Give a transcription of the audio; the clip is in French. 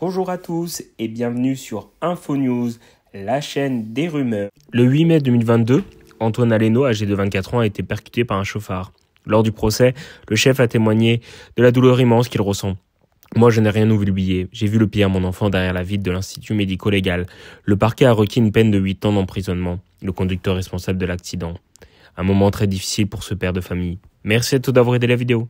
Bonjour à tous et bienvenue sur InfoNews, la chaîne des rumeurs. Le 8 mai 2022, Antoine Aleno, âgé de 24 ans, a été percuté par un chauffard. Lors du procès, le chef a témoigné de la douleur immense qu'il ressent. Moi, je n'ai rien oublié. J'ai vu le pire à mon enfant derrière la vitre de l'Institut médico-légal. Le parquet a requis une peine de 8 ans d'emprisonnement. Le conducteur responsable de l'accident. Un moment très difficile pour ce père de famille. Merci à tous d'avoir aidé la vidéo.